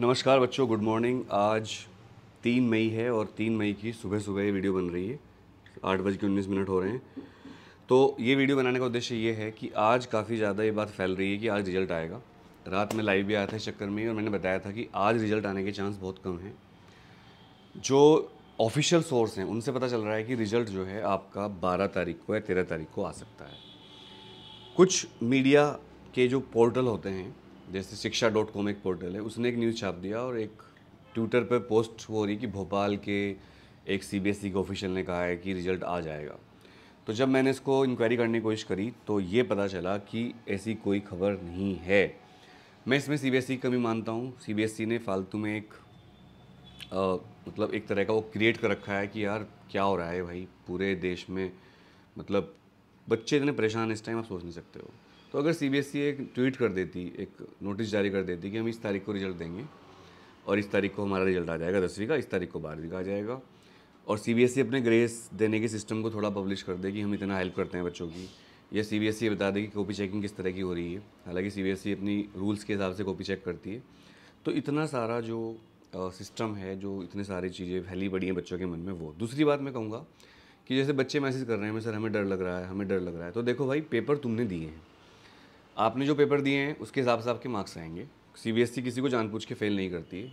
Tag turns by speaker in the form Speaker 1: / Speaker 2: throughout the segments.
Speaker 1: नमस्कार बच्चों good morning आज तीन मई है और तीन मई की सुबह सुबह ये वीडियो बन रही है आठ बज के उन्नीस मिनट हो रहे हैं तो ये वीडियो बनाने का उद्देश्य ये है कि आज काफ़ी ज़्यादा ये बात फैल रही है कि आज रिजल्ट आएगा रात में लाइव भी आया था इस चक्कर में और मैंने बताया था कि आज रिजल्ट आने के चांस बहुत कम हैं जो ऑफिशियल सोर्स हैं उनसे पता चल रहा है कि रिजल्ट जो है आपका बारह तारीख को या तेरह तारीख को आ सकता है कुछ मीडिया के जो पोर्टल होते हैं जैसे शिक्षा डॉट कॉम एक पोर्टल है उसने एक न्यूज़ छाप दिया और एक ट्विटर पर पोस्ट हो रही कि भोपाल के एक सी बी एस ई के ऑफिशियल ने कहा है कि रिजल्ट आ जाएगा तो जब मैंने इसको इंक्वायरी करने की कोशिश करी तो ये पता चला कि ऐसी कोई खबर नहीं है मैं इसमें सी बी एस ई कमी मानता हूँ सी बी एस ई ने फालतू में एक आ, मतलब एक तरह का वो क्रिएट कर रखा है कि यार क्या हो रहा है भाई पूरे देश में मतलब बच्चे इतने परेशान इस टाइम आप सोच नहीं सकते हो तो अगर सी e एक ट्वीट कर देती एक नोटिस जारी कर देती कि हम इस तारीख को रिजल्ट देंगे और इस तारीख को हमारा रिजल्ट आ जाएगा दसवीं का इस तारीख को बारहवीं का आ जाएगा और सी e अपने ग्रेस देने के सिस्टम को थोड़ा पब्लिश कर दे कि हम इतना हेल्प करते हैं बच्चों की या सी बी एस ई बता दे कि कॉपी चेकिंग किस तरह की हो रही है हालांकि सी बी एस ई अपनी रूल्स के हिसाब से कॉपी चेक करती है तो इतना सारा जो सिस्टम है जो इतने सारी चीज़ें फैली पड़ी हैं बच्चों के मन में वो दूसरी बात मैं कहूँगा कि जैसे बच्चे मैसेज कर रहे हैं सर हमें डर लग रहा है हमें डर लग रहा है तो देखो भाई पेपर तुमने दिए हैं आपने जो पेपर दिए हैं उसके हिसाब से आपके मार्क्स आएंगे सी e किसी को जानबूझ के फेल नहीं करती है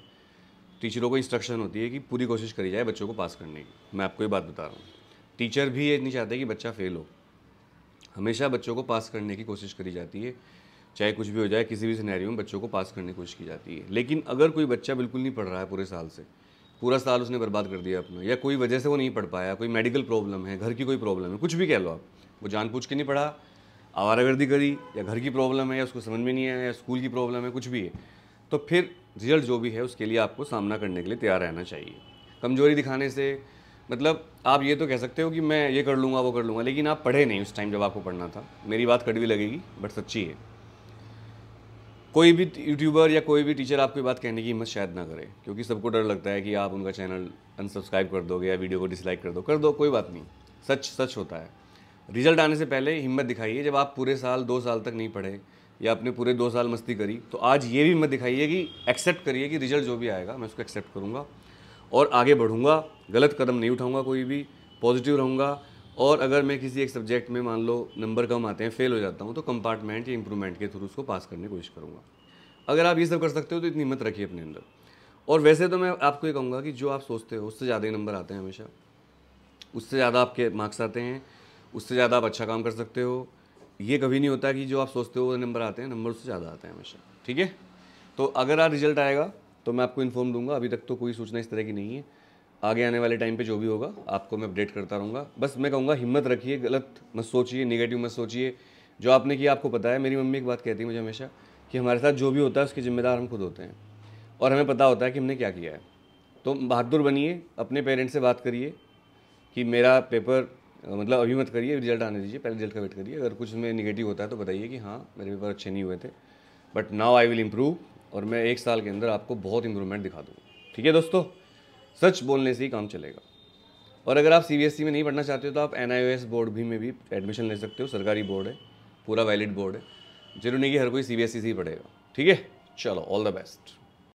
Speaker 1: टीचरों को इंस्ट्रक्शन होती है कि पूरी कोशिश करी जाए बच्चों को पास करने की मैं आपको ये बात बता रहा हूँ टीचर भी ये नहीं चाहते कि बच्चा फेल हो हमेशा बच्चों को पास करने की कोशिश करी जाती है चाहे कुछ भी हो जाए किसी भी सिनेरियो में बच्चों को पास करने की कोशिश की जाती है लेकिन अगर कोई बच्चा बिल्कुल नहीं पढ़ रहा है पूरे साल से पूरा साल उसने बर्बाद कर दिया अपना या कोई वजह से वो नहीं पढ़ पाया कोई मेडिकल प्रॉब्लम है घर की कोई प्रॉब्लम है कुछ भी कह लो आप वो जान पूछ के नहीं पढ़ा आवारागर्दी करी या घर की प्रॉब्लम है या उसको समझ में नहीं आया या स्कूल की प्रॉब्लम है कुछ भी है तो फिर रिजल्ट जो भी है उसके लिए आपको सामना करने के लिए तैयार रहना चाहिए कमजोरी दिखाने से मतलब आप ये तो कह सकते हो कि मैं ये कर लूँगा वो कर लूँगा लेकिन आप पढ़े नहीं उस टाइम जब आपको पढ़ना था मेरी बात कड़वी लगेगी बट सच्ची है कोई भी यूट्यूबर या कोई भी टीचर आपको बात कहने की हिम्मत शायद ना करे क्योंकि सबको डर लगता है कि आप उनका चैनल अनसब्सक्राइब कर दोगे या वीडियो को डिसलाइक कर दो कर दो कोई बात नहीं सच सच होता है रिजल्ट आने से पहले हिम्मत दिखाइए जब आप पूरे साल दो साल तक नहीं पढ़े या आपने पूरे दो साल मस्ती करी तो आज ये भी हिम्मत दिखाइए कि एक्सेप्ट करिए कि रिजल्ट जो भी आएगा मैं उसको एक्सेप्ट करूँगा और आगे बढ़ूँगा गलत कदम नहीं उठाऊँगा कोई भी पॉजिटिव रहूँगा और अगर मैं किसी एक सब्जेक्ट में मान लो नंबर कम आते हैं फेल हो जाता हूँ तो कंपार्टमेंट या इम्प्रूवमेंट के थ्रू उसको पास करने की कोशिश करूँगा अगर आप ये सब कर सकते हो तो इतनी हिम्मत रखिए अपने अंदर और वैसे तो मैं आपको ये कहूँगा कि जो आप सोचते हो उससे ज़्यादा ही नंबर आते हैं हमेशा उससे ज़्यादा आपके मार्क्स आते हैं उससे ज़्यादा आप अच्छा काम कर सकते हो ये कभी नहीं होता कि जो आप सोचते हो वो नंबर आते हैं नंबर उससे ज़्यादा आते हैं हमेशा ठीक है तो अगर आज रिजल्ट आएगा तो मैं आपको इन्फॉर्म दूंगा अभी तक तो कोई सूचना इस तरह की नहीं है आगे आने वाले टाइम पे जो भी होगा आपको मैं अपडेट करता रहूँगा बस मैं कहूँगा हिम्मत रखिए गलत मत सोचिए निगेटिव मत सोचिए जो आपने किया आपको पता है मेरी मम्मी एक बात कहती है मुझे हमेशा कि हमारे साथ जो भी होता है उसके जिम्मेदार हम खुद होते हैं और हमें पता होता है कि हमने क्या किया है तो बहादुर बनिए अपने पेरेंट्स से बात करिए कि मेरा पेपर मतलब अभी मत करिए रिजल्ट आने दीजिए पहले रिजल्ट का वेट करिए अगर कुछ में निगेटिव होता है तो बताइए कि हाँ मेरे पेपर अच्छे नहीं हुए थे but now I will improve और मैं एक साल के अंदर आपको बहुत इम्प्रूवमेंट दिखा दूँगा ठीक है दोस्तों सच बोलने से ही काम चलेगा और अगर आप ई e में नहीं पढ़ना चाहते हो तो आप एन बोर्ड भी में भी एडमिशन ले सकते हो सरकारी बोर्ड है पूरा वैलिड बोर्ड है जरूरी नहीं कि हर कोई सी e से ही पढ़ेगा ठीक है चलो ऑल द बेस्ट